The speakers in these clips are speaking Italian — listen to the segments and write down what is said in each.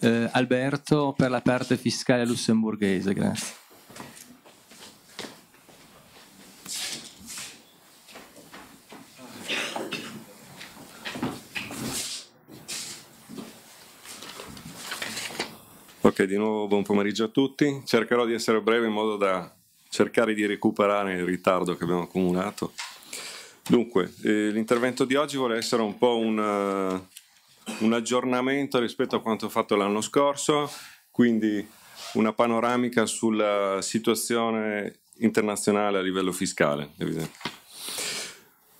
eh, Alberto per la parte fiscale lussemburghese. Grazie. Ok, di nuovo buon pomeriggio a tutti. Cercherò di essere breve in modo da cercare di recuperare il ritardo che abbiamo accumulato. Dunque, eh, l'intervento di oggi vuole essere un po' un eh, un aggiornamento rispetto a quanto fatto l'anno scorso, quindi una panoramica sulla situazione internazionale a livello fiscale.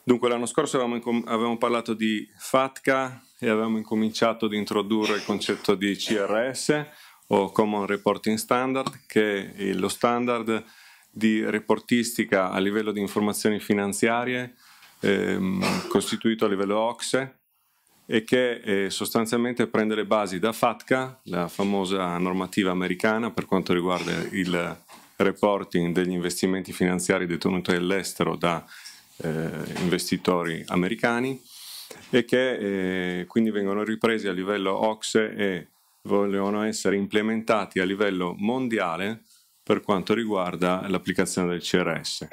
Dunque l'anno scorso avevamo, avevamo, parlato di FATCA e avevamo incominciato ad introdurre il concetto di CRS o Common Reporting Standard, che è lo standard di reportistica a livello di informazioni finanziarie ehm, costituito a livello OXE e che eh, sostanzialmente prende le basi da FATCA, la famosa normativa americana per quanto riguarda il reporting degli investimenti finanziari detenuti all'estero da eh, investitori americani e che eh, quindi vengono ripresi a livello OXE e vogliono essere implementati a livello mondiale per quanto riguarda l'applicazione del CRS.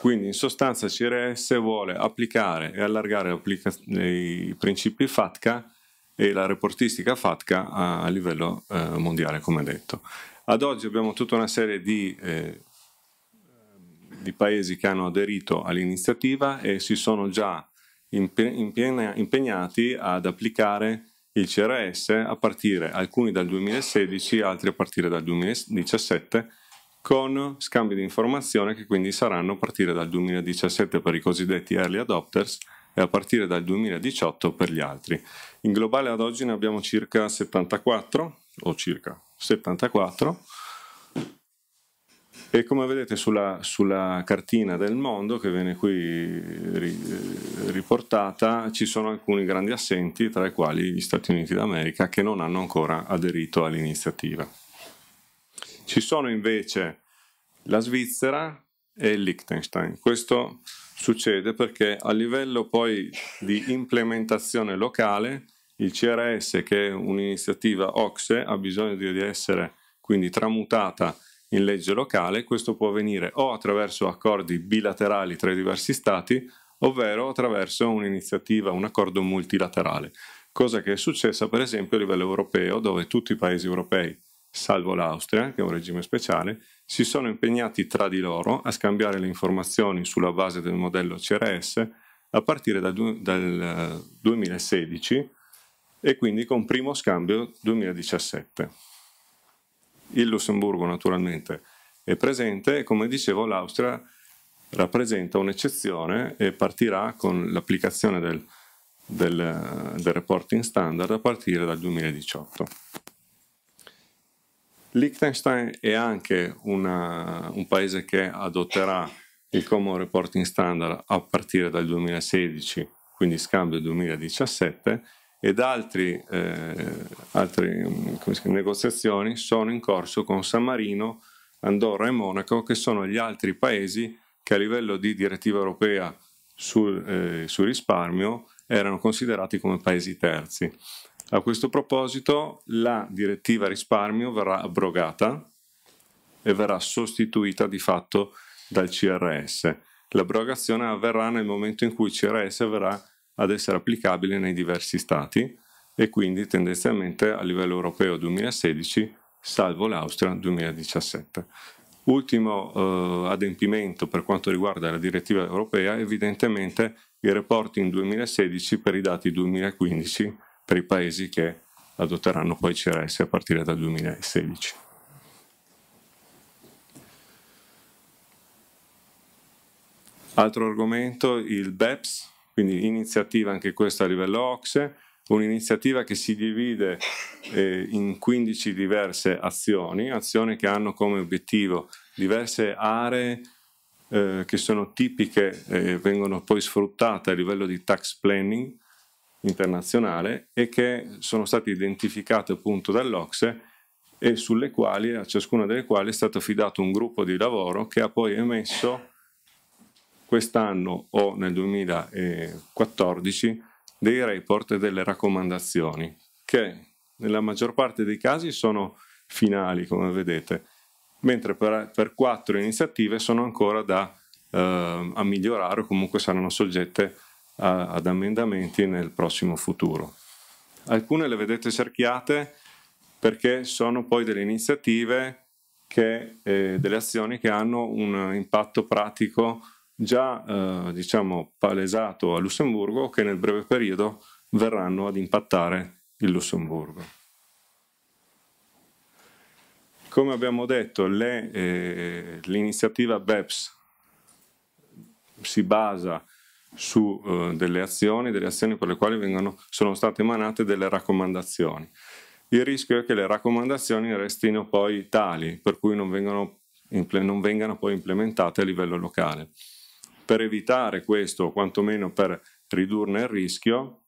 Quindi in sostanza CRS vuole applicare e allargare i principi FATCA e la reportistica FATCA a, livello eh, mondiale, come detto. Ad oggi abbiamo tutta una serie di, eh, di paesi che hanno aderito all'iniziativa e si sono già impegnati ad applicare il CRS a partire alcuni dal 2016, altri a partire dal 2017 con scambi di informazione che quindi saranno a partire dal 2017 per i cosiddetti early adopters e a partire dal 2018 per gli altri. In globale ad oggi ne abbiamo circa 74 o circa 74 e come vedete sulla, sulla, cartina del mondo che viene qui riportata ci sono alcuni grandi assenti tra i quali gli Stati Uniti d'America che non hanno ancora aderito all'iniziativa. Ci sono invece la Svizzera e il Liechtenstein. Questo succede perché a livello poi di implementazione locale il CRS, che è un'iniziativa OXE, ha bisogno di essere quindi tramutata in legge locale. Questo può avvenire o attraverso accordi bilaterali tra i diversi stati, ovvero attraverso un'iniziativa, un accordo multilaterale, cosa che è successa per esempio a livello europeo, dove tutti i paesi europei salvo l'Austria, che è un regime speciale, si sono impegnati tra di loro a scambiare le informazioni sulla base del modello CRS a partire da, dal 2016 eh, e quindi con primo scambio 2017. Il Lussemburgo naturalmente è presente e come dicevo l'Austria rappresenta un'eccezione e partirà con l'applicazione del, del, eh, del reporting standard a partire dal 2018. Liechtenstein è anche una, un paese che adotterà il Common Reporting Standard a partire dal 2016, quindi scambio 2017, ed altri, eh, altre mm, negoziazioni sono in corso con San Marino, Andorra e Monaco, che sono gli altri paesi che a livello di direttiva europea sul, eh, sul risparmio erano considerati come paesi terzi. A questo proposito la direttiva risparmio verrà abrogata e verrà sostituita di fatto dal CRS. L'abrogazione avverrà nel momento in cui il CRS verrà ad essere applicabile nei diversi stati e quindi tendenzialmente a livello europeo 2016, salvo l'Austria 2017. Ultimo eh, adempimento per quanto riguarda la direttiva europea, evidentemente il reporting 2016 per i dati 2015 per i paesi che adotteranno poi CRS a partire dal 2016. Altro argomento, il BEPS, quindi iniziativa anche questa a livello OXE, un'iniziativa che si divide eh, in 15 diverse azioni, azioni che hanno come obiettivo diverse aree eh, che sono tipiche e eh, vengono poi sfruttate a livello di tax planning, internazionale e che sono state identificate appunto dall'Ocse e sulle quali, a ciascuna delle quali è stato affidato un gruppo di lavoro che ha poi emesso quest'anno o nel 2014 dei report e delle raccomandazioni che nella maggior parte dei casi sono finali come vedete mentre per, per quattro iniziative sono ancora da eh, migliorare o comunque saranno soggette a a, ad ammendamenti nel prossimo futuro. Alcune le vedete cerchiate perché sono poi delle iniziative, che, eh, delle azioni che hanno un impatto pratico già eh, diciamo, palesato a Lussemburgo che nel breve periodo verranno ad impattare il Lussemburgo. Come abbiamo detto, le, eh, l'iniziativa BEPS si basa su uh, delle azioni, delle azioni per le quali vengono, sono state emanate delle raccomandazioni. Il rischio è che le raccomandazioni restino poi tali, per cui non, vengono, non vengano poi implementate a livello locale. Per evitare questo, o quantomeno per ridurne il rischio,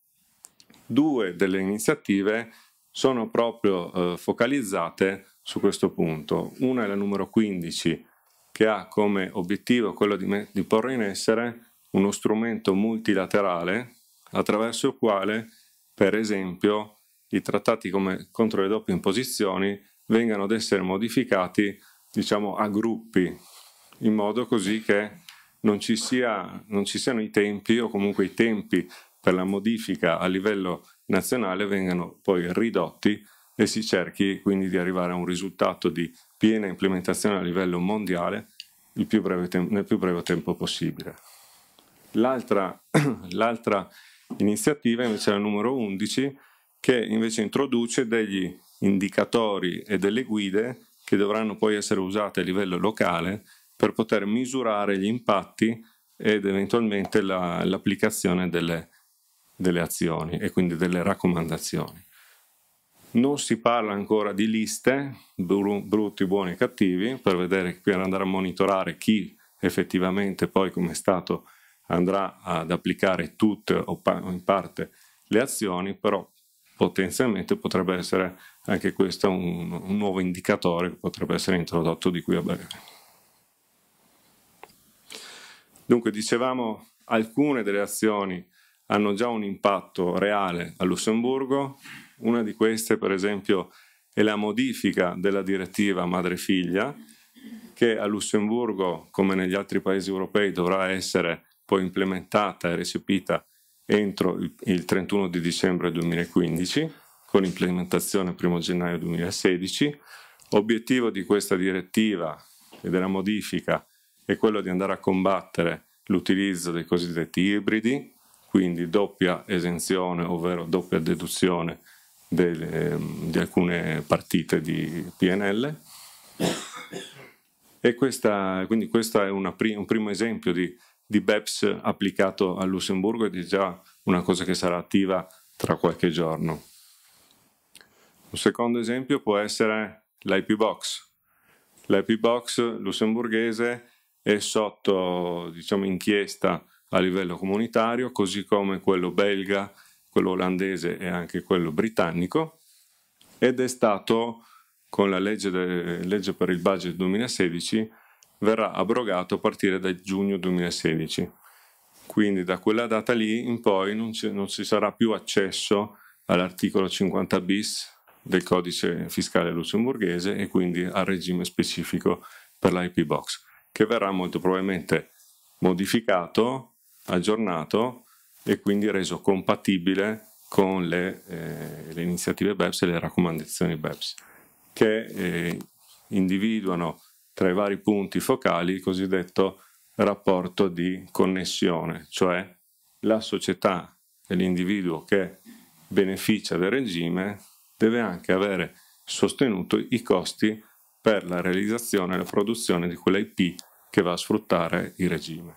due delle iniziative sono proprio eh, focalizzate su questo punto. Una è la numero 15, che ha come obiettivo quello di, di porre in essere uno strumento multilaterale attraverso il quale, per esempio, i trattati come, contro le doppie imposizioni vengano ad essere modificati diciamo, a gruppi, in modo così che non ci, sia, non ci siano i tempi o comunque i tempi per la modifica a livello nazionale vengano poi ridotti e si cerchi quindi di arrivare a un risultato di piena implementazione a livello mondiale più tem- nel più breve tempo possibile. L'altra, l'altra iniziativa invece è la numero 11 che invece introduce degli indicatori e delle guide che dovranno poi essere usate a livello locale per poter misurare gli impatti ed eventualmente la, l'applicazione delle, delle azioni e quindi delle raccomandazioni. Non si parla ancora di liste, brutti, buoni e cattivi, per, vedere, per andare a monitorare chi effettivamente poi, come è stato andrà ad applicare tutte o in parte le azioni, però potenzialmente potrebbe essere anche questo un, un nuovo indicatore che potrebbe essere introdotto di qui a breve. Dunque, dicevamo, alcune delle azioni hanno già un impatto reale a Lussemburgo, una di queste per esempio è la modifica della direttiva madre-figlia, che a Lussemburgo, come negli altri paesi europei, dovrà essere poi implementata e recepita entro il 31 di dicembre 2015, con implementazione 1 gennaio 2016. Obiettivo di questa direttiva e della modifica è quello di andare a combattere l'utilizzo dei cosiddetti ibridi, quindi doppia esenzione, ovvero doppia deduzione delle, ehm, di alcune partite di PNL. E questa, quindi questo è prim- un primo esempio di di BEPS applicato a Lussemburgo ed è già una cosa che sarà attiva tra qualche giorno. Un secondo esempio può essere l'IP Box. L'IP Box lussemburghese è sotto diciamo, inchiesta a livello comunitario, così come quello belga, quello olandese e anche quello britannico, ed è stato con la legge, legge per il budget 2016 verrà abrogato a partire da giugno 2016. Quindi da quella data lì in poi non, ci, non ci sarà più accesso all'articolo 50 bis del codice fiscale lussemburghese e quindi al regime specifico per l'IP box, che verrà molto probabilmente modificato, aggiornato e quindi reso compatibile con le, eh, le iniziative BEPS e le raccomandazioni BEPS, che eh, individuano tra i vari punti focali il cosiddetto rapporto di connessione, cioè la società e l'individuo che beneficia del regime deve anche avere sostenuto i costi per la realizzazione e la produzione di quell'IP che va a sfruttare il regime.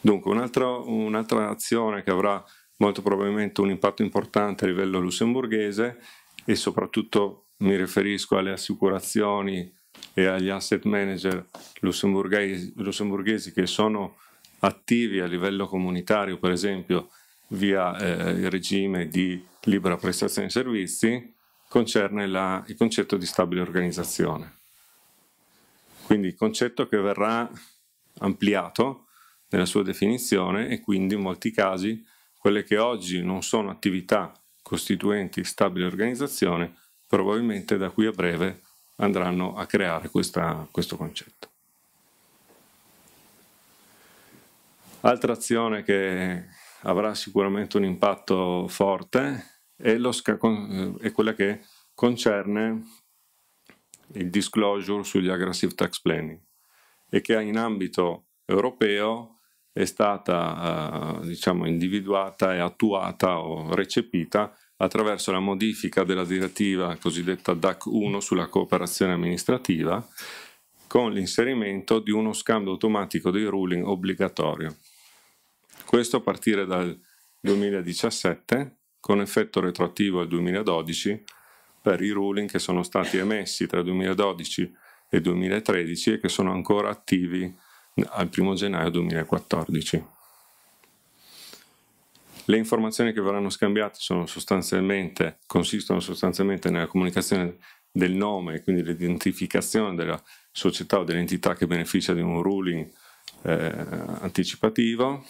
Dunque, un'altra, un'altra azione che avrà molto probabilmente un impatto importante a livello lussemburghese e soprattutto mi riferisco alle assicurazioni e agli asset manager lussemburghesi, lussemburghesi che sono attivi a livello comunitario, per esempio via eh, il regime di libera prestazione di servizi, concerne la, il concetto di stabile organizzazione. Quindi il concetto che verrà ampliato nella sua definizione e quindi in molti casi quelle che oggi non sono attività costituenti stabile organizzazione, probabilmente da qui a breve andranno a creare questa, questo concetto. Altra azione che avrà sicuramente un impatto forte è, eh, è quella che concerne il disclosure sugli aggressive tax planning e che in ambito europeo è stata eh, diciamo, individuata e attuata o recepita attraverso la modifica della direttiva cosiddetta DAC 1 sulla cooperazione amministrativa con l'inserimento di uno scambio automatico dei ruling obbligatorio. Questo a partire dal 2017 con effetto retroattivo al 2012 per i ruling che sono stati emessi tra 2012 e 2013 e che sono ancora attivi al 1 gennaio 2014. Le informazioni che verranno scambiate sostanzialmente, consistono sostanzialmente nella comunicazione del nome, e quindi l'identificazione della società o dell'entità che beneficia di un ruling eh, anticipativo,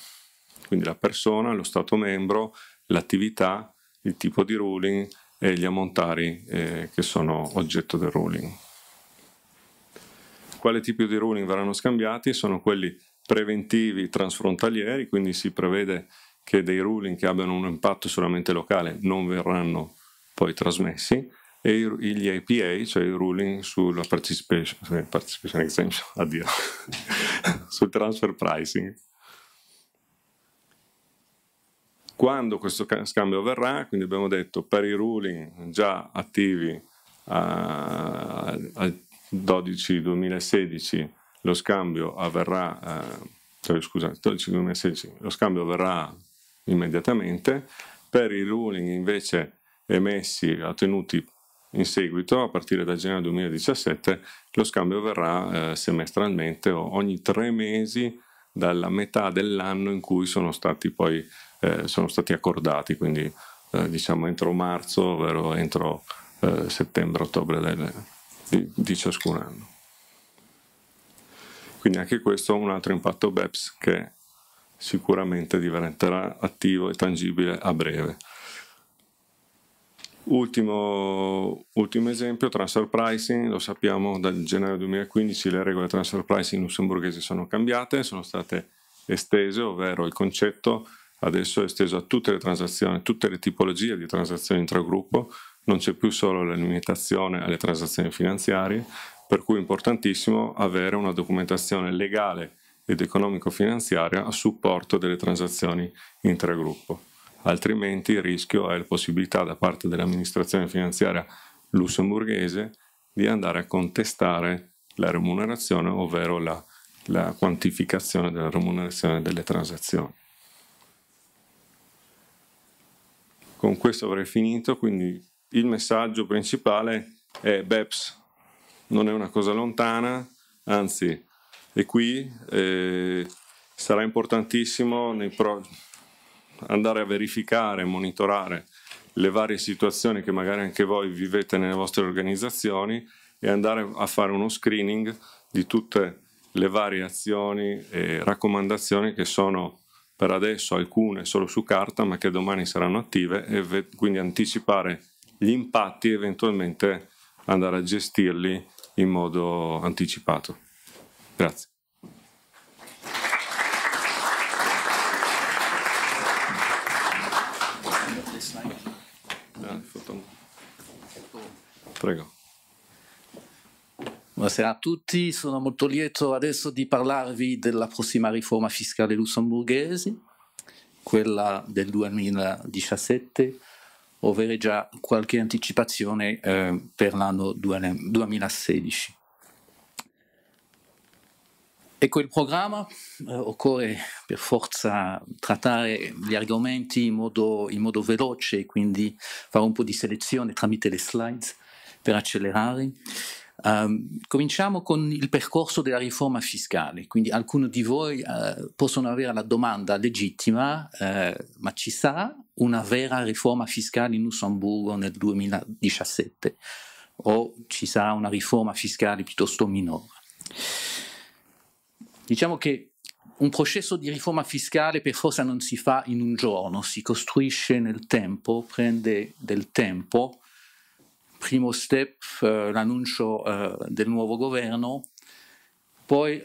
quindi la persona, lo Stato membro, l'attività, il tipo di ruling e gli ammontari eh, che sono oggetto del ruling quale tipo di ruling verranno scambiati sono quelli preventivi transfrontalieri, quindi si prevede che dei ruling che abbiano un impatto solamente locale non verranno poi trasmessi e gli IPA, cioè i ruling sulla participation, eh, participation exemption, addio, sul transfer pricing. Quando questo scambio avverrà, quindi abbiamo detto per i ruling già attivi ah, a, a, 12-2016 lo scambio avverrà, eh, eh scusa, 12-2016 lo scambio avverrà immediatamente, per i ruling invece emessi, ottenuti in seguito, a partire da gennaio 2017, lo scambio avverrà eh, semestralmente o ogni tre mesi dalla metà dell'anno in cui sono stati poi eh, sono stati accordati, quindi eh, diciamo entro marzo, ovvero entro eh, settembre-ottobre del di, di ciascun anno. Quindi anche questo è un altro impatto BEPS che sicuramente diventerà attivo e tangibile a breve. Ultimo, ultimo, esempio, transfer pricing, lo sappiamo dal gennaio 2015 le regole transfer pricing lussemburghesi sono cambiate, sono state estese, ovvero il concetto adesso è esteso a tutte le transazioni, tutte le tipologie di transazioni intragruppo, non c'è più solo la limitazione alle transazioni finanziarie, per cui è importantissimo avere una documentazione legale ed economico-finanziaria a supporto delle transazioni intragruppo. Altrimenti il rischio è la possibilità da parte dell'amministrazione finanziaria lussemburghese di andare a contestare la remunerazione, ovvero la, la quantificazione della remunerazione delle transazioni. Con questo avrei finito, quindi il messaggio principale è BEPS, non è una cosa lontana, anzi è qui, eh, sarà importantissimo pro- andare a verificare, monitorare le varie situazioni che magari anche voi vivete nelle vostre organizzazioni e andare a fare uno screening di tutte le varie azioni e raccomandazioni che sono per adesso alcune solo su carta ma che domani saranno attive e ve- quindi anticipare gli impatti eventualmente andare a gestirli in modo anticipato. Grazie. Prego. Buonasera a tutti, sono molto lieto adesso di parlarvi della prossima riforma fiscale lussemburghese, quella del 2017 ovvero già qualche anticipazione eh, per l'anno 2016. Ecco il programma, eh, occorre per forza trattare gli argomenti in modo, in modo veloce, quindi fare un po' di selezione tramite le slide per accelerare. Um, cominciamo con il percorso della riforma fiscale, quindi alcuni di voi uh, possono avere la domanda legittima, uh, ma ci sarà una vera riforma fiscale in Lussemburgo nel 2017 o ci sarà una riforma fiscale piuttosto minore? Diciamo che un processo di riforma fiscale per forza non si fa in un giorno, si costruisce nel tempo, prende del tempo primo step eh, l'annuncio eh, del nuovo governo, poi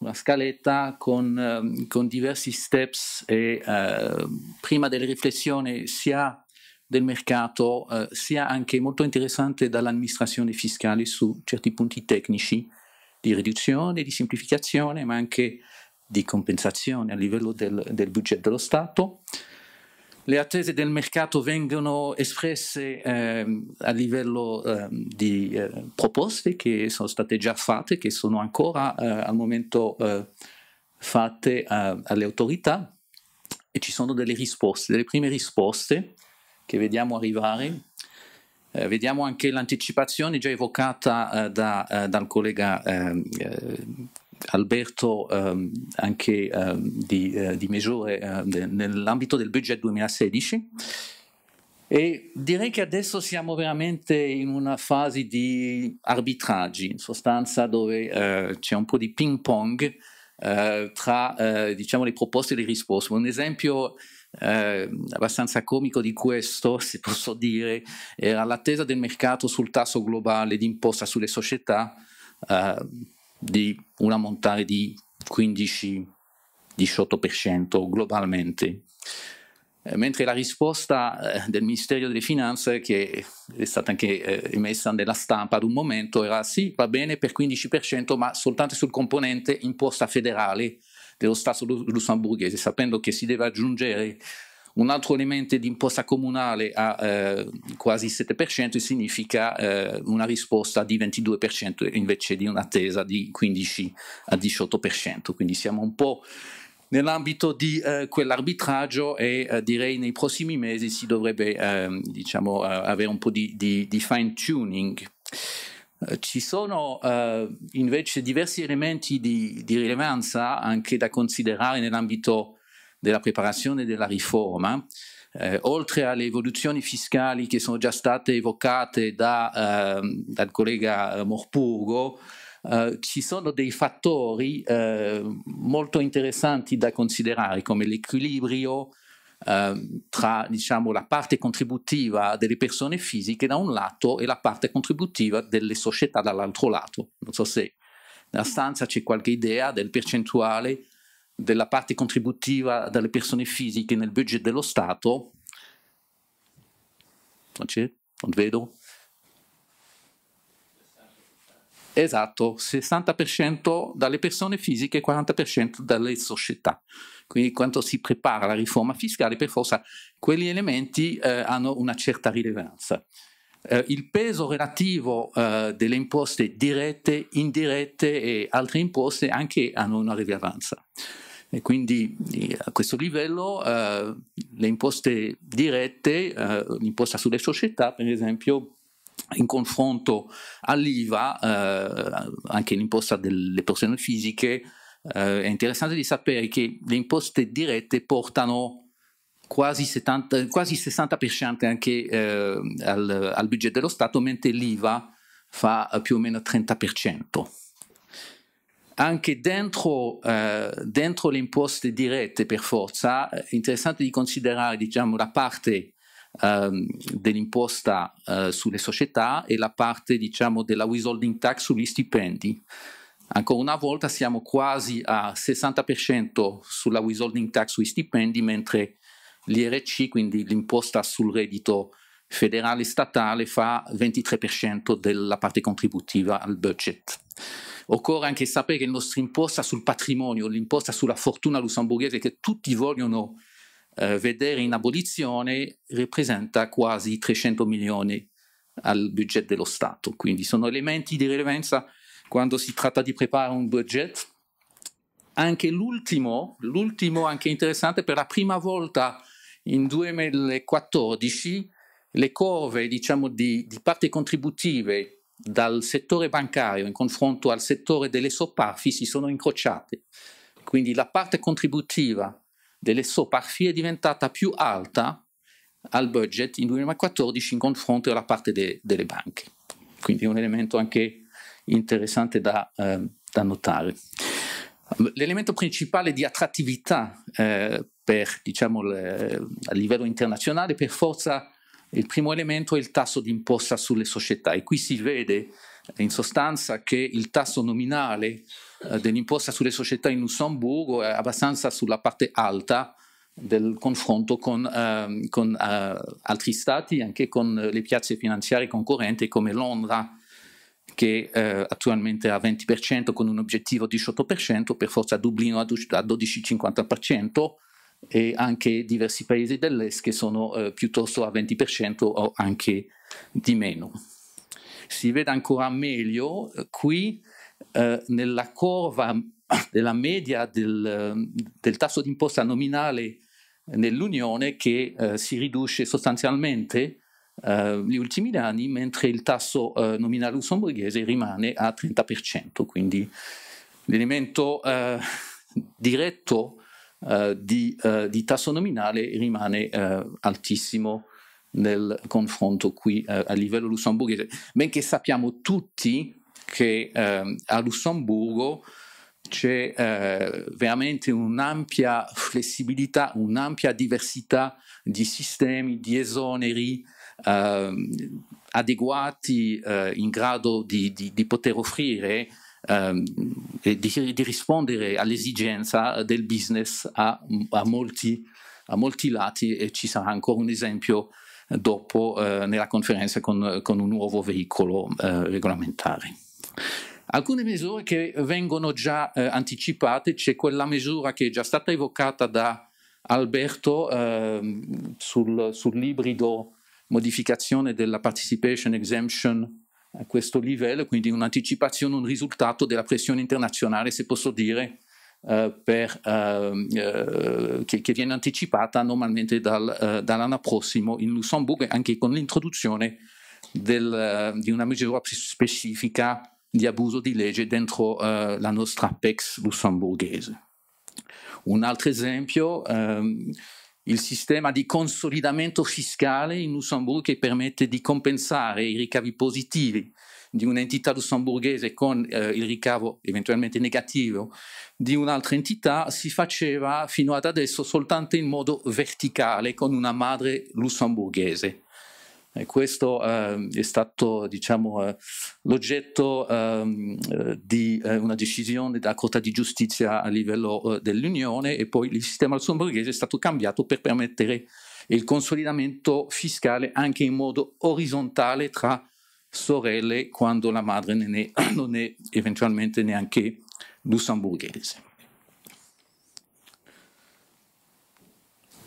una scaletta con, ehm, con diversi steps e eh, prima delle riflessioni sia del mercato eh, sia anche molto interessante dall'amministrazione fiscale su certi punti tecnici di riduzione, di semplificazione ma anche di compensazione a livello del, del budget dello Stato le attese del mercato vengono espresse ehm, a livello ehm, di eh, proposte che sono state già fatte, che sono ancora eh, al momento eh, fatte eh, alle autorità e ci sono delle risposte, delle prime risposte che vediamo arrivare. Eh, vediamo anche l'anticipazione già evocata eh, da, dal collega ehm, Alberto ehm, anche ehm, di, eh, di, misure eh, de, nell'ambito del budget 2016 e direi che adesso siamo veramente in una fase di arbitraggi, in sostanza dove eh, c'è un po' di ping pong eh, tra eh, diciamo, le proposte e le risposte. Un esempio eh, abbastanza comico di questo, se posso dire, era l'attesa del mercato sul tasso globale di imposta sulle società, eh, di una ammontare di 15-18% globalmente. Eh, mentre la risposta eh, del Ministero delle Finanze, che è stata anche eh, emessa nella stampa ad un momento, era sì, va bene per 15%, ma soltanto sul componente imposta federale dello Stato lussemburghese, sapendo che si deve aggiungere un altro elemento di imposta comunale a eh, quasi 7% significa eh, una risposta di 22% invece di un'attesa di 15 a 18%, quindi siamo un po' nell'ambito di eh, quell'arbitraggio e eh, direi nei prossimi mesi si dovrebbe ehm, diciamo, eh, diciamo, avere un po' di, di, di fine tuning. Eh, ci sono eh, invece diversi elementi di, di rilevanza anche da considerare nell'ambito della preparazione della riforma, eh, oltre alle evoluzioni fiscali che sono già state evocate da, eh, dal collega eh, Morpurgo, eh, ci sono dei fattori eh, molto interessanti da considerare, come l'equilibrio ehm, tra diciamo, la parte contributiva delle persone fisiche da un lato e la parte contributiva delle società dall'altro lato. Non so se nella stanza c'è qualche idea del percentuale della parte contributiva dalle persone fisiche nel budget dello Stato. Non c'è? Non vedo. Esatto, 60% dalle persone fisiche e 40% dalle società. Quindi quando si prepara la riforma fiscale, per forza quegli elementi eh, hanno una certa rilevanza eh, il peso relativo eh, delle imposte dirette, indirette e altre imposte anche hanno una rilevanza. E quindi eh, a questo livello eh, le imposte dirette, eh, l'imposta sulle società per esempio, in confronto all'IVA, eh, anche l'imposta delle persone fisiche, è interessante di sapere che le imposte dirette portano quasi, 70, quasi 60% anche eh, al, al budget dello Stato, mentre l'IVA fa eh, più o meno 30%. Anche dentro, eh, dentro, le imposte dirette per forza è eh, interessante di considerare diciamo, la parte ehm, dell'imposta eh, sulle società e la parte diciamo, della withholding tax sugli stipendi. Ancora una volta siamo quasi a 60% sulla withholding tax sui stipendi, mentre l'IRC, quindi l'imposta sul reddito federale statale, fa 23% della parte contributiva al budget. Occorre anche sapere che la nostra imposta sul patrimonio, l'imposta sulla fortuna lussemburghese che tutti vogliono eh, vedere in abolizione, rappresenta quasi 300 milioni al budget dello Stato. Quindi sono elementi di rilevanza quando si tratta di preparare un budget. Anche l'ultimo, l'ultimo anche interessante, per la prima volta in 2014 le curve diciamo, di, di parte contributive dal settore bancario in confronto al settore delle soppaffi si sono incrociate. Quindi la parte contributiva delle soppaffi è diventata più alta al budget in 2014 in confronto alla parte de, delle banche. Quindi è un elemento anche interessante da, eh, da notare. L'elemento principale di attrattività eh, per, diciamo, le, a livello internazionale, per forza, il primo elemento è il tasso di imposta sulle società e qui si vede in sostanza che il tasso nominale eh, dell'imposta sulle società in Lussemburgo è abbastanza sulla parte alta del confronto con, ehm, eh, con altri stati, anche con le piazze finanziarie concorrenti come Londra che eh, attualmente è a 20% con un obiettivo 18%, per forza Dublino a 12-50% e anche diversi paesi dell'est che sono eh, piuttosto a 20% o anche di meno. Si vede ancora meglio eh, qui eh, nella curva della media del, del tasso di imposta nominale nell'Unione che eh, si riduce sostanzialmente eh, gli ultimi anni, mentre il tasso eh, nominale lussemburghese rimane a 30%, quindi l'elemento eh, diretto eh, di, eh, di, tasso nominale rimane altissimo nel confronto qui a livello lussemburghese, benché sappiamo tutti che a Lussemburgo c'è eh, veramente un'ampia flessibilità, un'ampia diversità di sistemi, di esoneri, Ehm, adeguati eh, in grado di, di, di poter offrire ehm, e di, di, rispondere all'esigenza del business a, a, molti, a, molti, lati e ci sarà ancora un esempio dopo eh, nella conferenza con, con, un nuovo veicolo eh, regolamentare. Alcune misure che vengono già eh, anticipate, c'è quella misura che è già stata evocata da Alberto ehm, sul, sull'ibrido modificazione della participation exemption a questo livello, quindi un'anticipazione, un risultato della pressione internazionale, se posso dire, eh, per, ehm, eh, che, che, viene anticipata normalmente dal, eh, dall'anno prossimo in Lussemburgo, anche con l'introduzione del, eh, di una misura specifica di abuso di legge dentro eh, la nostra PEX lussemburghese. Un altro esempio ehm, il sistema di consolidamento fiscale in Lussemburgo che permette di compensare i ricavi positivi di un'entità lussemburghese con eh, il ricavo eventualmente negativo di un'altra entità si faceva fino ad adesso soltanto in modo verticale con una madre lussemburghese. E questo eh, è stato diciamo, eh, l'oggetto ehm, eh, di una decisione della Corte di Giustizia a livello eh, dell'Unione e poi il sistema lussemburghese è stato cambiato per permettere il consolidamento fiscale anche in modo orizzontale tra sorelle quando la madre non è, non è eventualmente neanche lussemburghese.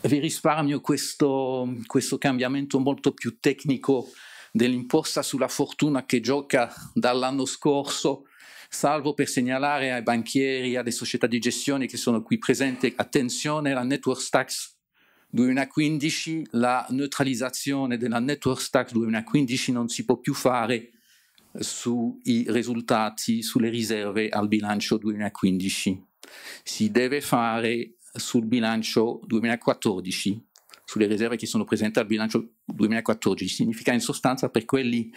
vi risparmio questo, questo cambiamento molto più tecnico dell'imposta sulla fortuna che gioca dall'anno scorso, salvo per segnalare ai banchieri, alle società di gestione che sono qui presenti, attenzione alla network tax 2015, la neutralizzazione della network tax 2015 non si può più fare sui risultati, sulle riserve al bilancio 2015. Si deve fare sul bilancio 2014, sulle riserve che sono presenti al bilancio 2014, significa in sostanza per quelli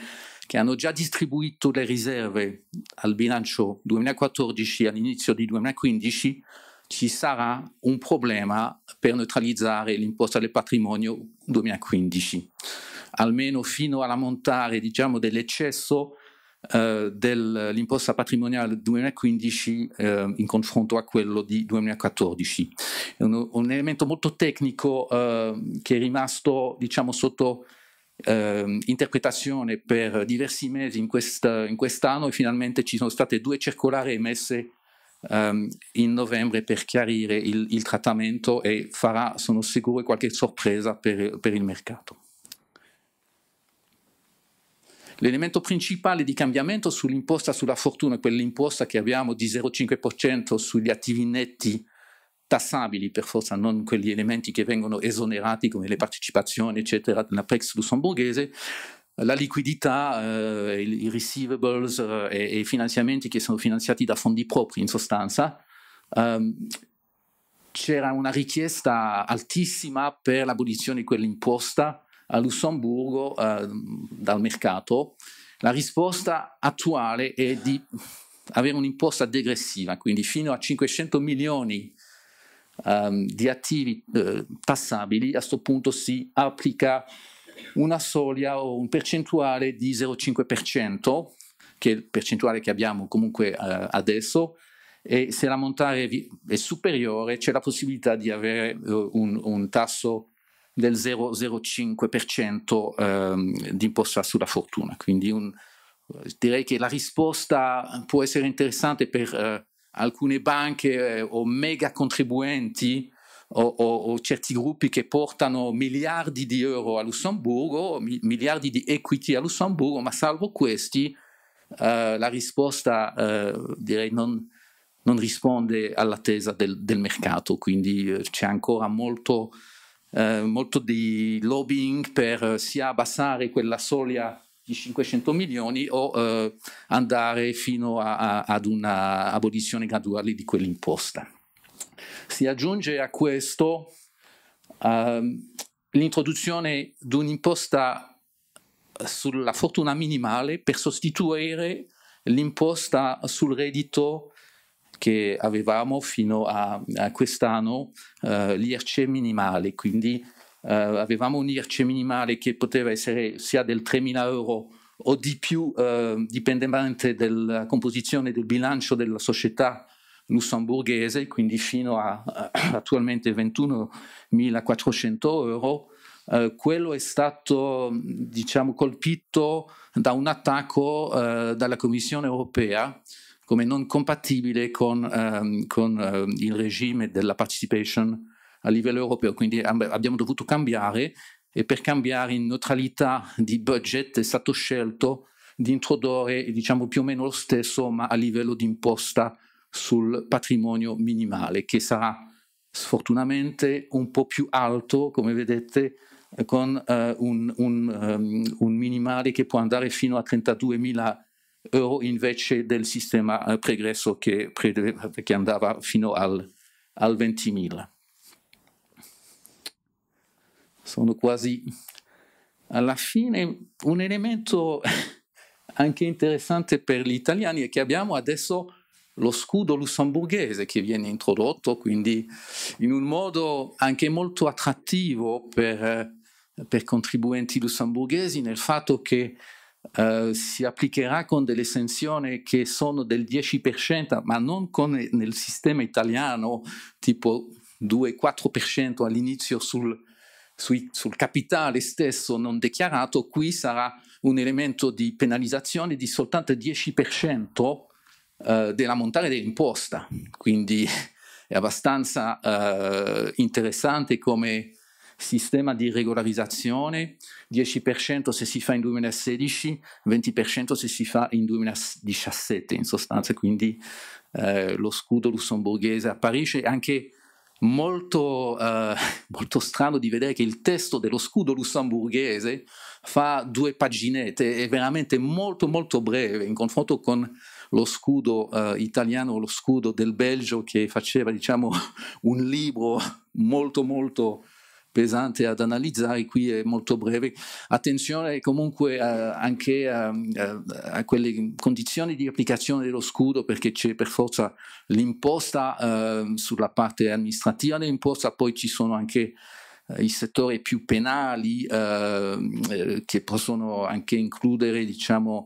che hanno già distribuito le riserve al bilancio 2014 all'inizio di 2015 ci sarà un problema per neutralizzare l'imposta del patrimonio 2015, almeno fino all'ammontare diciamo, dell'eccesso eh, dell'imposta patrimoniale 2015 eh, in confronto a quello di 2014. È un, un elemento molto tecnico eh, che è rimasto diciamo, sotto eh, interpretazione per diversi mesi in, quest, in quest'anno e finalmente ci sono state due circolari emesse Um, in novembre per chiarire il, il, trattamento e farà, sono sicuro, qualche sorpresa per, per il mercato. L'elemento principale di cambiamento sull'imposta sulla fortuna, quell'imposta che abbiamo di 0,5% sugli attivi netti tassabili, per forza non quegli elementi che vengono esonerati come le partecipazioni, eccetera, della PEX lussemburghese, la liquidità, eh, i receivables eh, e, i finanziamenti che sono finanziati da fondi propri in sostanza. Um, c'era una richiesta altissima per l'abolizione di quell'imposta a Lussemburgo eh, dal mercato, la risposta attuale è di avere un'imposta degressiva, quindi fino a 500 milioni um, di attivi eh, tassabili, a questo punto si applica una soglia o un percentuale di 0,5%, che è il percentuale che abbiamo comunque eh, adesso, e se l'ammontare è superiore c'è la possibilità di avere eh, un, un, tasso del 0,05% ehm, di imposta sulla fortuna. Quindi un, direi che la risposta può essere interessante per eh, alcune banche eh, o mega contribuenti o, o, o, certi gruppi che portano miliardi di euro a Lussemburgo, mi, miliardi di equity a Lussemburgo, ma salvo questi eh, la risposta eh, direi non, non risponde all'attesa del, del mercato, quindi eh, c'è ancora molto eh, molto di lobbying per eh, sia abbassare quella soglia di 500 milioni o eh, andare fino a, a, ad un'abolizione graduale di quell'imposta. Si aggiunge a questo ehm, l'introduzione di un'imposta sulla fortuna minimale per sostituire l'imposta sul reddito che avevamo fino a, a quest'anno eh, l'IRC minimale, quindi eh, avevamo un IRC minimale che poteva essere sia del 3.000 euro o di più, eh, dipendente dalla composizione del bilancio della società lussemburghese, quindi fino a, a eh, attualmente 21.400 euro. Eh, quello è stato diciamo, colpito da un attacco eh, dalla Commissione europea come non compatibile con, ehm, con ehm, il regime della participation a livello europeo, quindi abbiamo dovuto cambiare e per cambiare in neutralità di budget è stato scelto di introdurre diciamo più o meno lo stesso ma a livello di imposta sul patrimonio minimale che sarà sfortunatamente un po' più alto come vedete con eh, un, un, um, un minimale che può andare fino a 32.000 euro euro invece del sistema eh, pregresso che, che andava fino al, al 20.000. Sono quasi alla fine. Un elemento anche interessante per gli italiani è che abbiamo adesso lo scudo lussemburghese che viene introdotto, quindi in un modo anche molto attrattivo per, eh, per contribuenti lussemburghesi nel fatto che eh, si applicherà con delle sanzioni che sono del 10%, ma non come nel sistema italiano, tipo 2-4% all'inizio sul, sui, sul capitale stesso non dichiarato, qui sarà un elemento di penalizzazione di soltanto 10% della eh, dell'ammontare dell'imposta. Quindi è abbastanza uh, interessante come sistema di regolarizzazione, 10% se si fa in 2016, 20% se si fa in 2017 in sostanza, quindi eh, lo scudo lussemburghese apparisce anche molto, eh, molto strano di vedere che il testo dello scudo lussemburghese fa due paginette, è veramente molto molto breve in confronto con lo scudo eh, italiano, lo scudo del Belgio che faceva diciamo un libro molto molto pesante ad analizzare, qui è molto breve. Attenzione comunque a, anche a, a, a, quelle condizioni di applicazione dello scudo perché c'è per forza l'imposta eh, sulla parte amministrativa dell'imposta, poi ci sono anche eh, i settori più penali ehm, eh, che possono anche includere diciamo,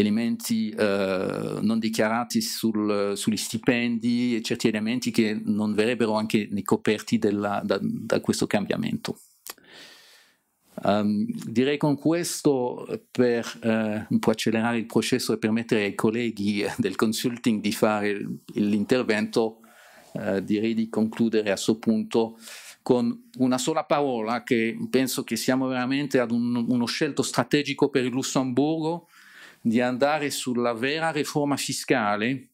elementi eh, non dichiarati sul, sugli stipendi e certi elementi che non verrebbero anche coperti della, da, da, questo cambiamento. Um, direi con questo per eh, un po' accelerare il processo e permettere ai colleghi del consulting di fare l'intervento, eh, direi di concludere a questo punto con una sola parola che penso che siamo veramente ad un, uno scelto strategico per il Lussemburgo di andare sulla vera riforma fiscale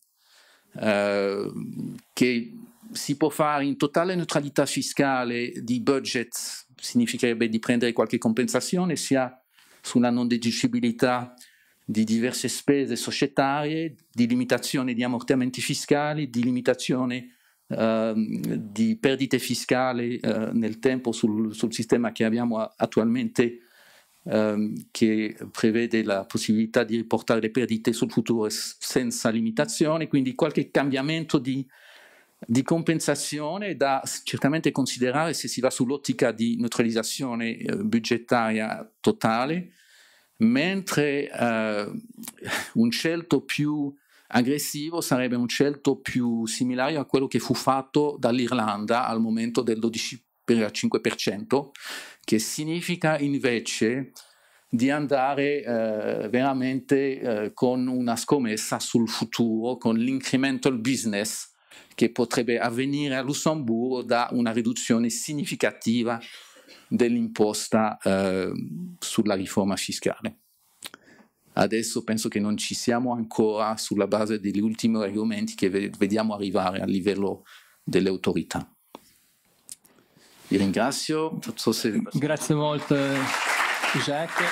eh, che si può fare in totale neutralità fiscale di budget, significherebbe di prendere qualche compensazione sia sulla non deducibilità di diverse spese societarie, di limitazione di ammortamenti fiscali, di limitazione eh, di perdite fiscali eh, nel tempo sul, sul, sistema che abbiamo attualmente Ehm, che prevede la possibilità di riportare le perdite sul futuro senza limitazioni, quindi qualche cambiamento di, di compensazione da certamente considerare se si va sull'ottica di neutralizzazione eh, budgetaria totale, mentre eh, un scelto più aggressivo sarebbe un scelto più similare a quello che fu fatto dall'Irlanda al momento del quindi al 5%, che significa invece di andare eh, veramente eh, con una scommessa sul futuro, con l'incremental business che potrebbe avvenire a Lussemburgo da una riduzione significativa dell'imposta eh, sulla riforma fiscale. Adesso penso che non ci siamo ancora sulla base degli ultimi argomenti che vediamo arrivare a livello delle autorità vi ringrazio. So se... Grazie molto Jacques.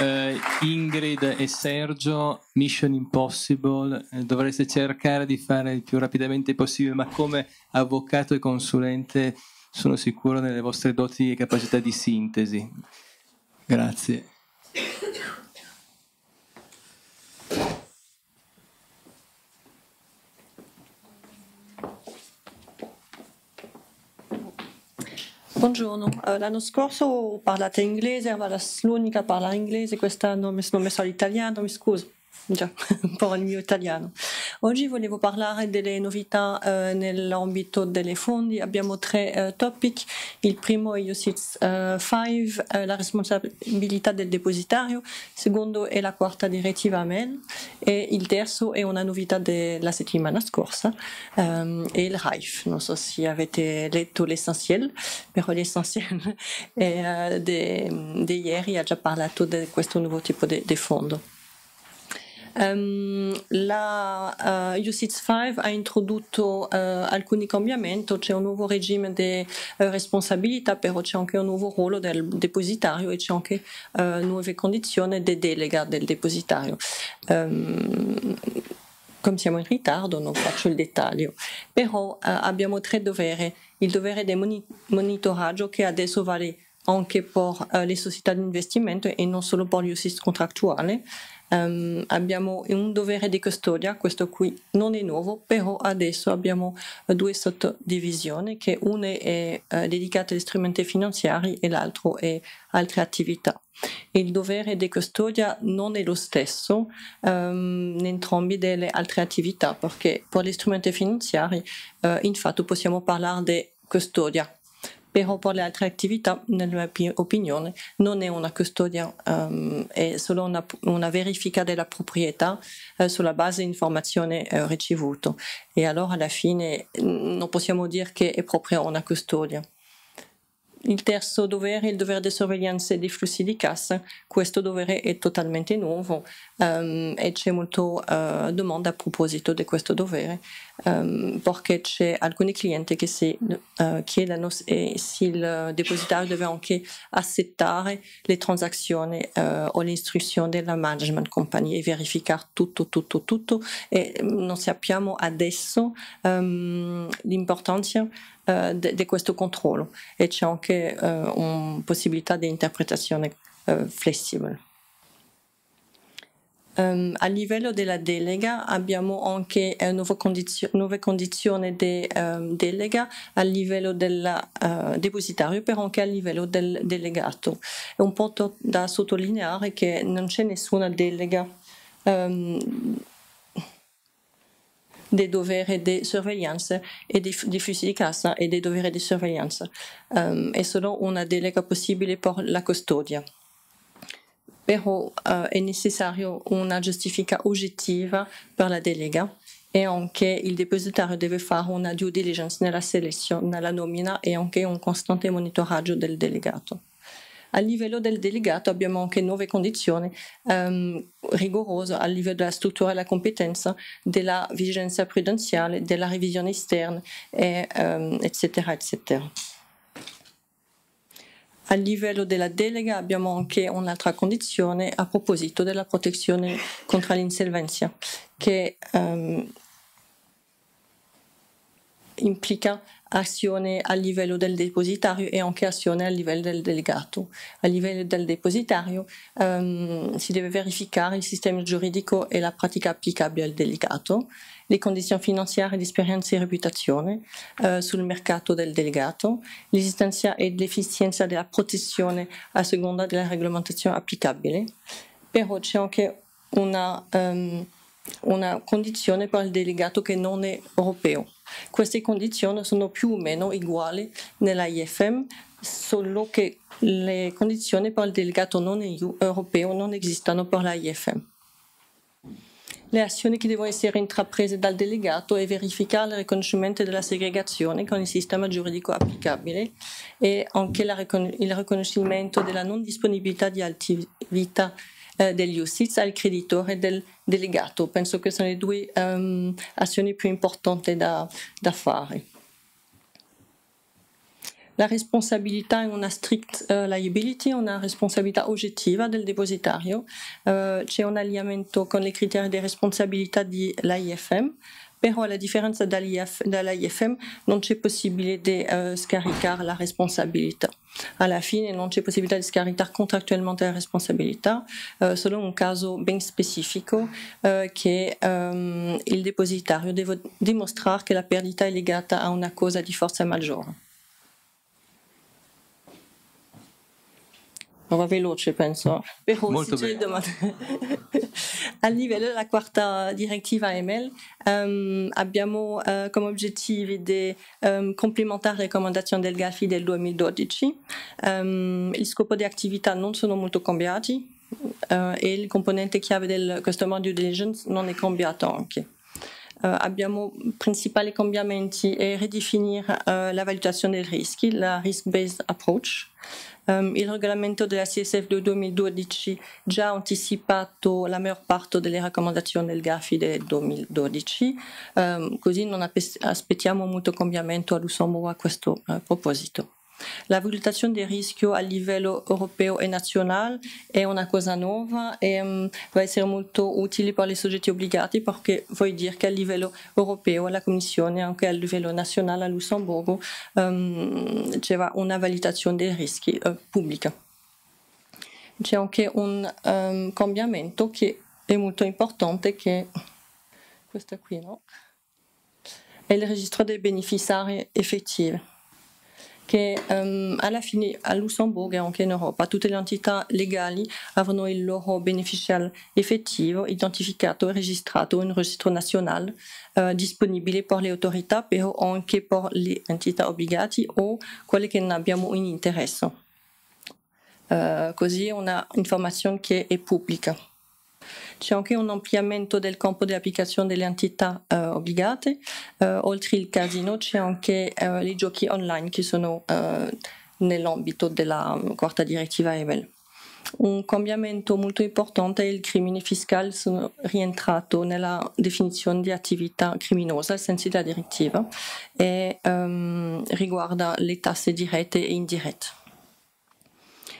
Uh, Ingrid e Sergio, Mission Impossible, eh, dovreste cercare di fare il più rapidamente possibile, ma come avvocato e consulente sono sicuro nelle vostre doti e capacità di sintesi. Grazie. Buongiorno, eh, l'anno scorso ho parlato inglese, ma l'unica a parlare inglese, quest'anno mi sono messo all'italiano, mi scuso. Già, un po' il mio italiano. Oggi volevo parlare delle novità eh, nell'ambito delle fondi. Abbiamo tre eh, topic. Il primo è UCITS 5, eh, eh, la responsabilità del depositario. Il secondo è la quarta direttiva MEL. E il terzo è una novità della settimana scorsa, ehm, è il RAIF. Non so se avete letto l'essenziale, però l'essenziale l'essentiel eh, di ieri ha già parlato di questo nuovo tipo di fondo. Um, la uh, UCITS 5 ha introdotto uh, alcuni cambiamenti, c'è un nuovo regime di uh, responsabilità, però c'è anche un nuovo ruolo del depositario e c'è anche eh, nuove condizioni di delega del depositario. Um, come siamo in ritardo non faccio il dettaglio, però abbiamo tre doveri, il dovere del monitoraggio che adesso vale anche per le società di investimento e non solo per gli UCITS contrattuali, Um, abbiamo un dovere di custodia, questo qui non è nuovo, però adesso abbiamo eh, due sottodivisioni, che una è uh, eh, dedicata agli strumenti finanziari e l'altra è altre attività. Il dovere di custodia non è lo stesso um, in entrambi delle altre attività, perché per gli strumenti finanziari uh, infatti possiamo parlare di custodia però per le altre attività, nella mia opinione, non è una custodia, um, è solo una, una, verifica della proprietà eh, sulla base di informazioni eh, ricevute e allora alla fine non possiamo dire che è proprio una custodia. Il terzo dovere è il dovere di sorveglianza dei flussi di cassa, questo dovere è totalmente nuovo um, e c'è molta uh, eh, domanda a proposito di questo dovere um, perché c'è alcuni clienti che si uh, chiedono se, se, il depositario deve anche accettare le transazioni uh, o le istruzioni della management company e verificare tutto, tutto, tutto e non sappiamo adesso um, euh, l'importanza uh, di questo controllo e c'è anche euh, una possibilità di interpretazione euh, flessibile. Um, a livello della delega abbiamo anche eh, nuove, condizio- nuove, condizioni di um, ehm, delega a livello del uh, eh, depositario, però anche a livello del delegato. È un punto da sottolineare che non c'è nessuna delega. Um, ehm, dei doveri di sorveglianza e dei di flussi di cassa e dei doveri di sorveglianza. Um, è solo una delega possibile per la custodia. pero euh, est nécessaire une justification objective pour la delega et anche il depositario deve fare una due diligence dans selezione, nomination nomina e anche un costante monitoraggio del delegato. A livello del delegato abbiamo anche nuove condizioni um, rigorose a livello della struttura e della la compétence, de la vigilance revisione de la révision eccetera, etc. A livello della delega abbiamo anche un'altra condizione a proposito della protezione contro l'insolvenza che um, implica azione a livello del depositario e anche azione a livello del delegato. A livello del depositario um, si deve verificare il sistema giuridico e la pratica applicabile al delegato le condizioni finanziarie di esperienza e reputazione eh, sul mercato del delegato, l'esistenza e l'efficienza della protezione a seconda della regolamentazione applicabile, però c'è anche una, um, una condizione per il delegato che non è europeo. Queste condizioni sono più o meno uguali nell'IFM, solo che le condizioni per il delegato non europeo non esistono per la le azioni che devono essere intraprese dal delegato e verificare il riconoscimento della segregazione con il sistema giuridico applicabile e anche ricon- il riconoscimento della non disponibilità di attività eh, degli USITS al creditore del delegato. Penso che sono le due um, azioni più importanti da, da fare. la responsabilité, on a strict eh, liability, liability, responsabilité responsabilità oggettiva del depositario, y eh, a un critères con critères de di responsabilità à però différence de dall'IFM non c'est possible de de scaricare la À la fine non c'est possible de scaricare contractuellement la responsabilité eh, selon un caso ben specifico qui che ehm, il depositario deve que la perdita est legata à une cause di force maggiore. va veloce penso, però Molto se a livello della quarta direttiva ML um, ehm, abbiamo uh, come obiettivi di um, complementare le raccomandazioni del GAFI del 2012. Um, ehm, il scopo di attività non sono molto cambiati uh, e il componente chiave del customer due diligence non è cambiato anche. Eh, abbiamo principali cambiamenti e ridefinire eh, la valutazione dei rischi, la risk-based approach. Ehm, il regolamento della CSF del 2012 già anticipato la maggior parte delle raccomandazioni del GAFI del 2012, ehm, così non aspettiamo molto cambiamento a Lussemburgo a questo eh, proposito. La valutation des risques au niveau européen et national est une chose mm, nouvelle et va être essere molto utile les les soggetti parce que vous dire qu'au niveau européen, la la Commission et au livello nazionale a à um, y una une validation des risques eh, publics. C'è anche un um, cambiamento che è molto importante che questo qui, no? È il registro que à ehm, la fine à Luxembourg et en in Europa tutte le entità legali avranno il loro beneficiario effettivo identificato e registrato in registro nazionale eh, mais disponibile per le autorità però anche per le entità obbligate o quelle che ne abbiamo in interesse. Uh, così c'è diciamo anche un ampliamento del campo di applicazione delle entità eh, obbligate, eh, oltre il casino c'è anche eh, i giochi online che sono eh, nell'ambito della mm, quarta direttiva EVEL. Un cambiamento molto importante è il crimine fiscale sono rientrato nella definizione di attività criminosa ai sensi della direttiva e ehm, riguarda le tasse dirette e indirette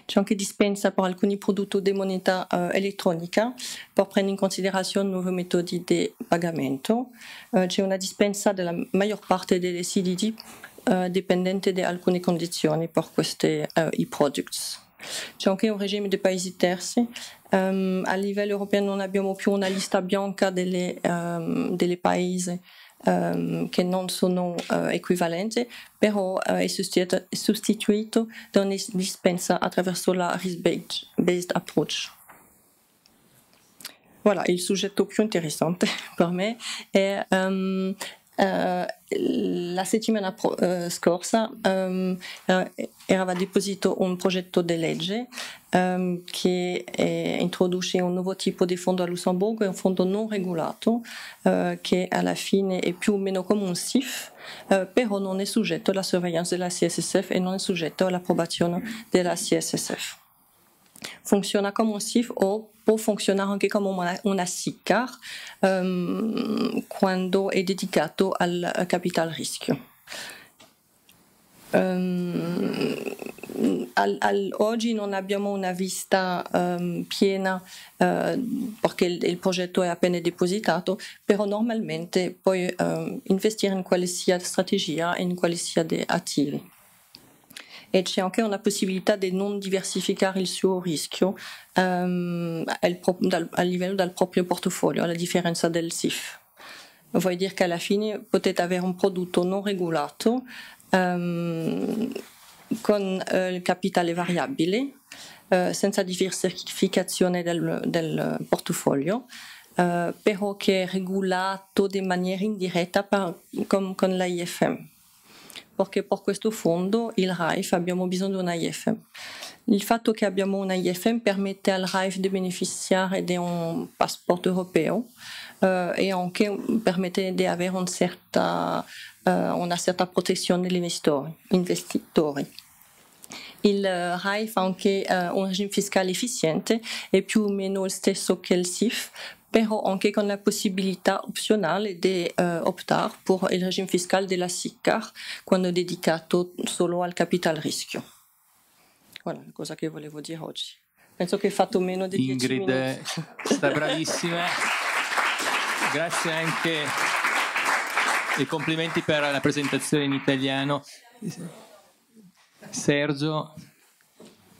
c'è anche dispensa per alcuni prodotti di moneta eh, elettronica per prendere in considerazione nuovi metodi di pagamento. Eh, c'è una dispensa della maggior parte delle CDD eh, dipendente da alcune condizioni per questi eh, e-products. C'è anche un regime di paesi terzi. Um, a livello europeo non abbiamo più una lista bianca delle, um, delle paesi qui ehm, che non sono équivalents, eh, equivalenti, però eh, substituées è sostituito da à dispensa attraverso la risk-based approach. Voilà, il sujet più plus per pour moi ehm, euh, la semaine settimana eh, scorsa ehm, avait déposé un projet de legge qui ehm, eh, introduce un nouveau tipo de fondo à Lussemburgo, un fondo non regolato eh, che la fine è plus ou meno come un SIF, però non è la surveillance de la CSSF e non è soggetto de la CSSF. Funziona come un SIF o può funzionare anche come una, una SICAR um, euh, quando è dedicato al capital rischio. Um, al, al, oggi non abbiamo una vista um, piena uh, perché il, il, progetto è appena depositato, però normalmente puoi uh, investire in qualsiasi strategia e in qualsiasi sia e anche una possibilità di non diversifier il suo rischio au euh, a livello del proprio portafoglio, la différence del SIF. Vuol dire che alla fine potete avere un prodotto non regolato ehm, con il euh, capitale variabile, eh, senza diversificazione del, del euh, portafoglio. de però che è regolato in maniera indiretta per, comme con l'IFM. perché per questo fondo il RAIF abbiamo bisogno di un IFM. Il fatto che abbiamo un IFM permette al RAIF di beneficiare di un passaporto europeo eh, e anche permette di avere un certa, eh, una certa protezione degli investitori. Il RAIF ha anche eh, un regime fiscale efficiente, è più o meno lo stesso che il SIF, però anche con la possibilità opzionale di eh, optare per il regime fiscale della SICCAR quando dedicato solo al capital rischio. Voilà, la cosa che volevo dire oggi. Penso che hai fatto meno di Ingrid 10 minuti. Ingrid sta bravissima. Grazie anche e complimenti per la presentazione in italiano. Sergio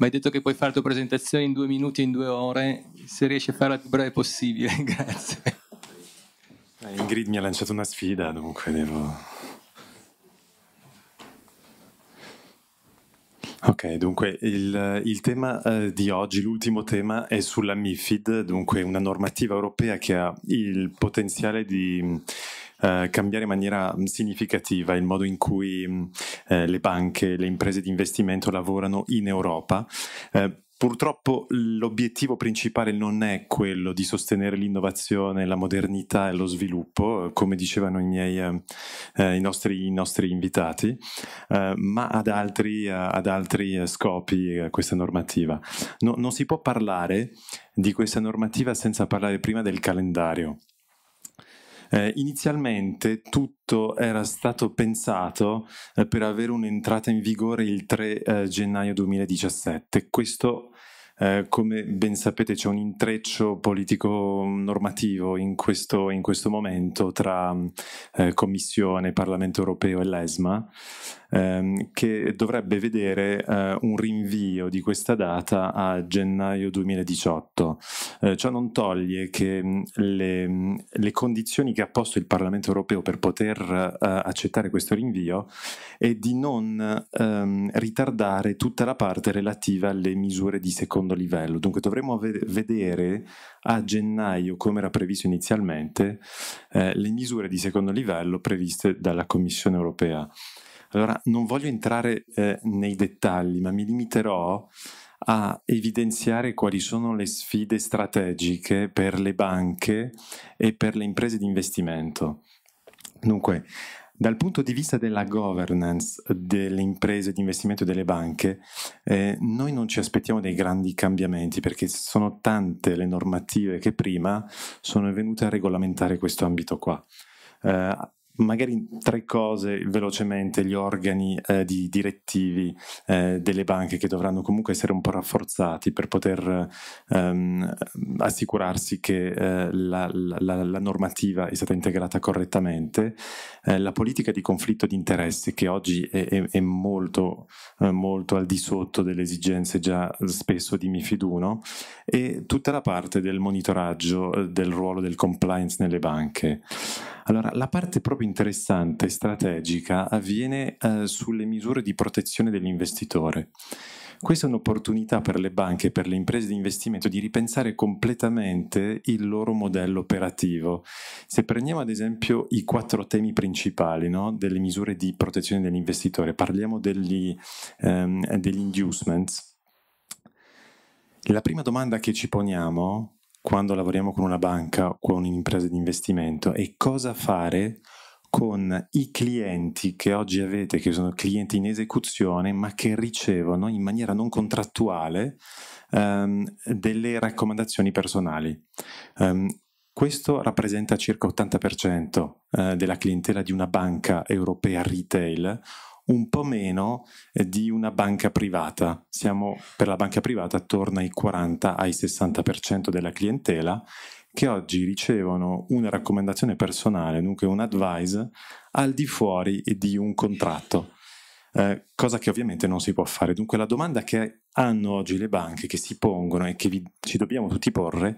mi hai detto che puoi fare la tua presentazione in due minuti, in due ore, se riesci a farla più breve possibile, grazie. Eh, Ingrid mi ha lanciato una sfida, dunque devo... Ok, dunque il, il tema eh, di oggi, l'ultimo tema, è sulla MIFID, dunque una normativa europea che ha il potenziale di eh, cambiare in maniera mm, significativa il modo in cui mm, eh, le banche, le imprese di investimento lavorano in Europa. Eh, Purtroppo l'obiettivo principale non è quello di sostenere l'innovazione, la modernità e lo sviluppo, eh, come dicevano i, miei, eh, eh, i, nostri, i nostri, invitati, eh, ma ad altri, ad altri scopi questa normativa. No, non si può parlare di questa normativa senza parlare prima del calendario. Eh, inizialmente tutto era stato pensato eh, per avere un'entrata in vigore il 3 eh, gennaio 2017. Questo, eh, come ben sapete, c'è un intreccio politico-normativo mm, in questo, in questo momento tra mm, eh, Commissione, Parlamento europeo e l'ESMA ehm, che dovrebbe vedere eh, un rinvio di questa data a gennaio 2018. Eh, ciò non toglie che mm, le, mm, le, condizioni che ha posto il Parlamento europeo per poter eh, accettare questo rinvio è di non ehm, ritardare tutta la parte relativa alle misure di secondo livello. Dunque dovremmo ve- vedere a gennaio, come era previsto inizialmente, eh, le misure di secondo livello previste dalla Commissione europea. Allora, non voglio entrare eh, nei dettagli, ma mi limiterò a evidenziare quali sono le sfide strategiche per le banche e per le imprese di investimento. Dunque, dal punto di vista della governance delle imprese di investimento e delle banche, eh, noi non ci aspettiamo dei grandi cambiamenti perché sono tante le normative che prima sono venute a regolamentare questo ambito qua. Eh, magari tre cose velocemente, gli organi eh, di direttivi eh, delle banche che dovranno comunque essere un po' rafforzati per poter ehm, assicurarsi che eh, la, la, la, normativa è stata integrata correttamente, eh, la politica di conflitto di interessi che oggi è, è, è molto, eh, molto, al di sotto delle esigenze già spesso di MIFID 1 e tutta la parte del monitoraggio eh, del ruolo del compliance nelle banche. Allora, la parte proprio interessante e strategica avviene eh, sulle misure di protezione dell'investitore. Questa è un'opportunità per le banche e per le imprese di investimento di ripensare completamente il loro modello operativo. Se prendiamo ad esempio i quattro temi principali no? delle misure di protezione dell'investitore, parliamo degli, ehm, degli inducements. La prima domanda che ci poniamo quando lavoriamo con una banca o con un'impresa di investimento è cosa fare con i clienti che oggi avete, che sono clienti in esecuzione, ma che ricevono in maniera non contrattuale um, delle raccomandazioni personali. Um, questo rappresenta circa 80% eh, della clientela di una banca europea retail, un po' meno eh, di una banca privata. Siamo per la banca privata attorno ai 40 ai 60% della clientela che oggi ricevono una raccomandazione personale, dunque un advice, al di fuori di un contratto. Eh, cosa che ovviamente non si può fare. Dunque la domanda che hanno oggi le banche, che si pongono e che vi, ci dobbiamo tutti porre,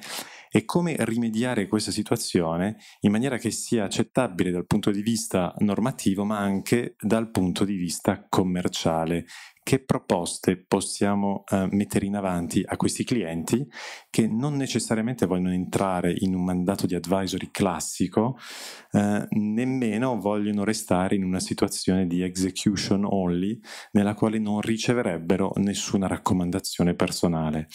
è come rimediare questa situazione in maniera che sia accettabile dal punto di vista normativo, ma anche dal punto di vista commerciale, che proposte possiamo eh, mettere in avanti a questi clienti che non necessariamente vogliono entrare in un mandato di advisory classico, eh, nemmeno vogliono restare in una situazione di execution only nella quale non riceverebbero nessuna raccomandazione personale.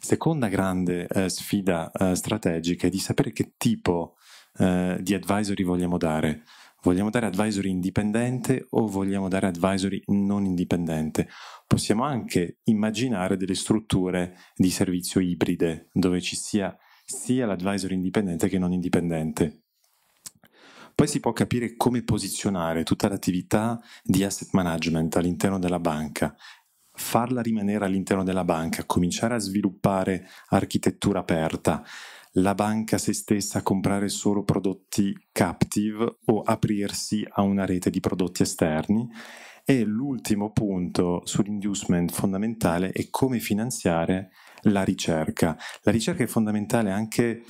Seconda grande eh, sfida eh, strategica è di sapere che tipo eh, di advisory vogliamo dare. Vogliamo dare advisory indipendente o vogliamo dare advisory non indipendente? Possiamo anche immaginare delle strutture di servizio ibride dove ci sia sia l'advisory indipendente che non indipendente. Poi si può capire come posizionare tutta l'attività di asset management all'interno della banca, farla rimanere all'interno della banca, cominciare a sviluppare architettura aperta, la banca se stessa a comprare solo prodotti captive o aprirsi a una rete di prodotti esterni. E l'ultimo punto sull'inducement fondamentale è come finanziare la ricerca. La ricerca è fondamentale anche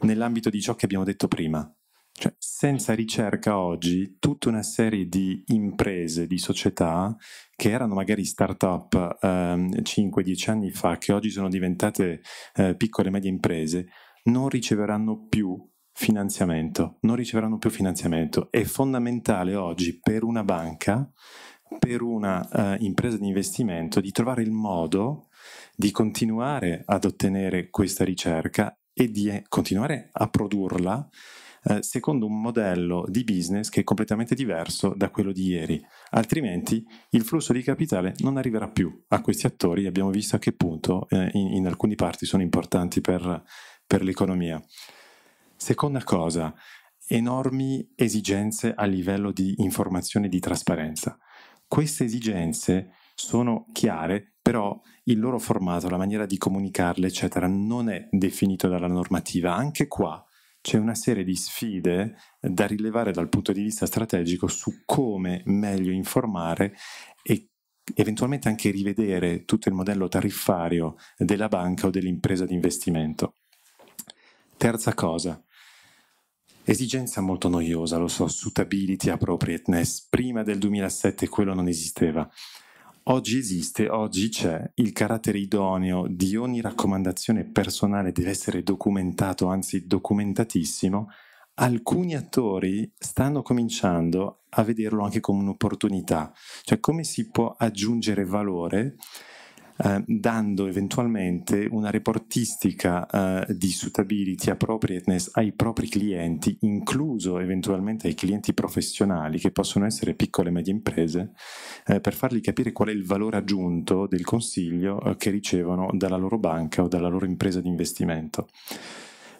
nell'ambito di ciò che abbiamo detto prima. Cioè, senza ricerca oggi tutta una serie di imprese, di società che erano magari start-up ehm, 5-10 anni fa, che oggi sono diventate eh, piccole e medie imprese, non riceveranno più finanziamento, non riceveranno più finanziamento. È fondamentale oggi per una banca, per una uh, impresa di investimento, di trovare il modo di continuare ad ottenere questa ricerca e di eh, continuare a produrla eh, secondo un modello di business che è completamente diverso da quello di ieri, altrimenti il flusso di capitale non arriverà più a questi attori, abbiamo visto a che punto uh, in, in alcune parti sono importanti per per l'economia. Seconda cosa, enormi esigenze a livello di informazione e di trasparenza. Queste esigenze sono chiare, però il loro formato, la maniera di comunicarle, eccetera, non è definito dalla normativa. Anche qua c'è una serie di sfide da rilevare dal punto di vista strategico su come meglio informare e eventualmente anche rivedere tutto il modello tariffario della banca o dell'impresa di investimento. Terza cosa, esigenza molto noiosa, lo so, suitability appropriateness. Prima del 2007 quello non esisteva. Oggi esiste, oggi c'è, il carattere idoneo di ogni raccomandazione personale deve essere documentato, anzi documentatissimo. Alcuni attori stanno cominciando a vederlo anche come un'opportunità, cioè come si può aggiungere valore eh, dando eventualmente una reportistica eh, di suitability appropriateness ai propri clienti, incluso eventualmente ai clienti professionali che possono essere piccole e medie imprese, eh, per fargli capire qual è il valore aggiunto del consiglio eh, che ricevono dalla loro banca o dalla loro impresa di investimento.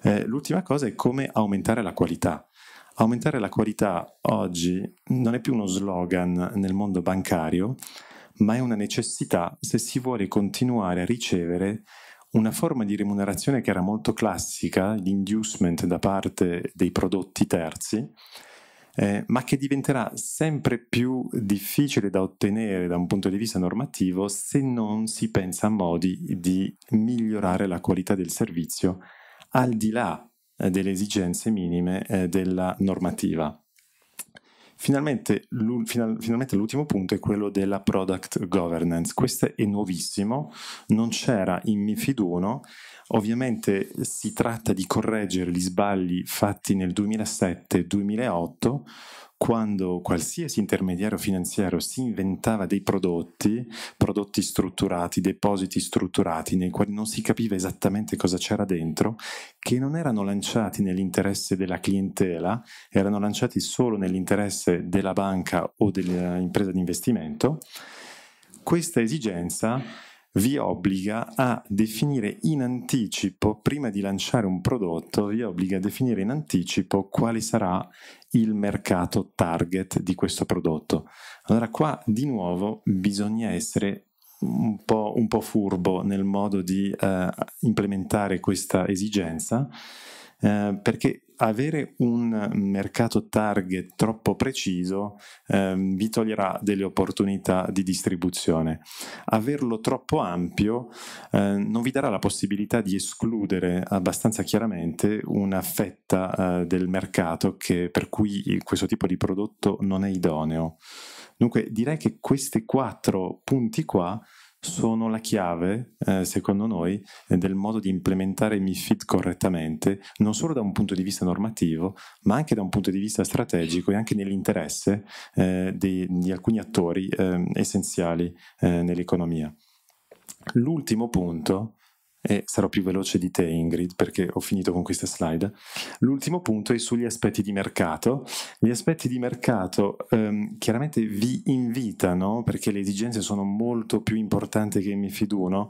Eh, l'ultima cosa è come aumentare la qualità. Aumentare la qualità oggi non è più uno slogan nel mondo bancario, ma è una necessità se si vuole continuare a ricevere una forma di remunerazione che era molto classica, l'inducement da parte dei prodotti terzi, eh, ma che diventerà sempre più difficile da ottenere da un punto di vista normativo se non si pensa a modi di migliorare la qualità del servizio al di là eh, delle esigenze minime eh, della normativa. Finalmente, l'ultimo punto è quello della product governance. Questo è nuovissimo, non c'era in MIFID 1, Ovviamente si tratta di correggere gli sbagli fatti nel 2007-2008 quando qualsiasi intermediario finanziario si inventava dei prodotti, prodotti strutturati, depositi strutturati, nei quali non si capiva esattamente cosa c'era dentro, che non erano lanciati nell'interesse della clientela, erano lanciati solo nell'interesse della banca o dell'impresa di investimento, questa esigenza vi obbliga a definire in anticipo, prima di lanciare un prodotto, vi obbliga a definire in anticipo quale sarà il mercato target di questo prodotto. Allora qua di nuovo bisogna essere un po', un po furbo nel modo di eh, implementare questa esigenza. Eh, perché avere un mercato target troppo preciso ehm, vi toglierà delle opportunità di distribuzione. Averlo troppo ampio eh, non vi darà la possibilità di escludere abbastanza chiaramente una fetta eh, del mercato che, per cui questo tipo di prodotto non è idoneo. Dunque direi che questi quattro punti qua sono la chiave, eh, secondo noi, del modo di implementare MIFID correttamente, non solo da un punto di vista normativo, ma anche da un punto di vista strategico e anche nell'interesse eh, di, di, alcuni attori ehm, eh, essenziali nell'economia. L'ultimo punto e sarò più veloce di te Ingrid perché ho finito con questa slide. L'ultimo punto è sugli aspetti di mercato. Gli aspetti di mercato ehm, chiaramente vi invitano, perché le esigenze sono molto più importanti che in MIFID 1,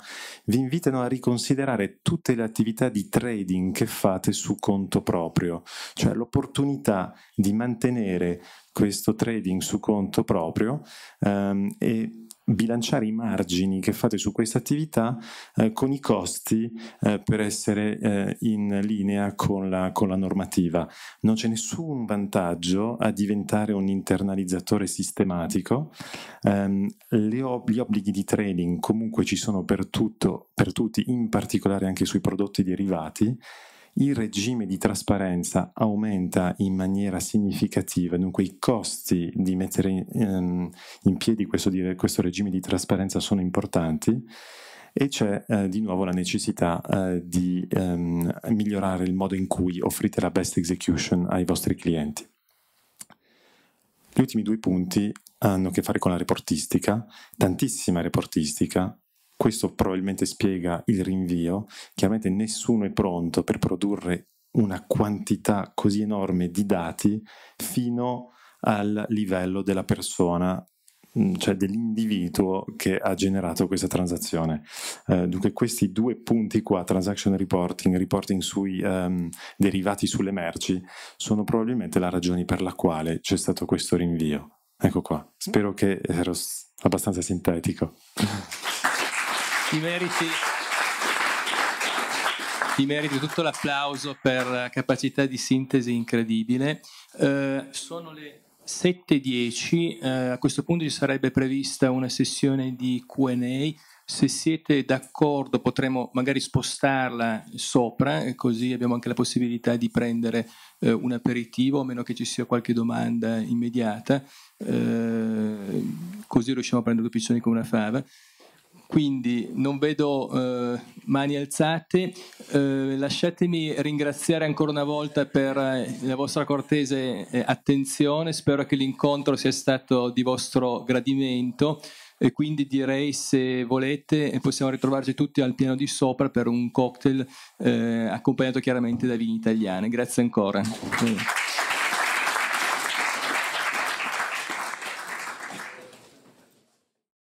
vi invitano a riconsiderare tutte le attività di trading che fate su conto proprio, cioè l'opportunità di mantenere questo trading su conto proprio ehm, e bilanciare i margini che fate su questa attività eh, con i costi eh, per essere eh, in linea con la, con la, normativa. Non c'è nessun vantaggio a diventare un internalizzatore sistematico. Ehm, ob- gli obblighi di trading comunque ci sono per, tutto, per tutti, in particolare anche sui prodotti derivati il regime di trasparenza aumenta in maniera significativa, dunque i costi di mettere in, ehm, in piedi questo, questo, regime di trasparenza sono importanti e c'è eh, di nuovo la necessità eh, di ehm, migliorare il modo in cui offrite la best execution ai vostri clienti. Gli ultimi due punti hanno a che fare con la reportistica, tantissima reportistica, questo probabilmente spiega il rinvio. Chiaramente nessuno è pronto per produrre una quantità così enorme di dati fino al livello della persona mm, cioè dell'individuo che ha generato questa transazione. Eh, dunque questi due punti qua, transaction reporting, reporting sui um, derivati sulle merci, sono probabilmente la ragione per la quale c'è stato questo rinvio. Ecco qua, spero che ero abbastanza sintetico. Ti meriti, ti meriti tutto l'applauso per capacità di sintesi incredibile. Eh, sono le 7.10, eh, a questo punto ci sarebbe prevista una sessione di QA. Se siete d'accordo potremmo magari spostarla sopra, eh, così abbiamo anche la possibilità di prendere eh, un aperitivo, a meno che ci sia qualche domanda immediata, eh, così riusciamo a prendere due piccioni come una fava. Quindi non vedo eh, mani alzate, eh, lasciatemi ringraziare ancora una volta per eh, la vostra cortese attenzione, spero che l'incontro sia stato di vostro gradimento e quindi direi se volete eh, possiamo ritrovarci tutti al piano di sopra per un cocktail eh, accompagnato chiaramente da vini italiani. Grazie ancora.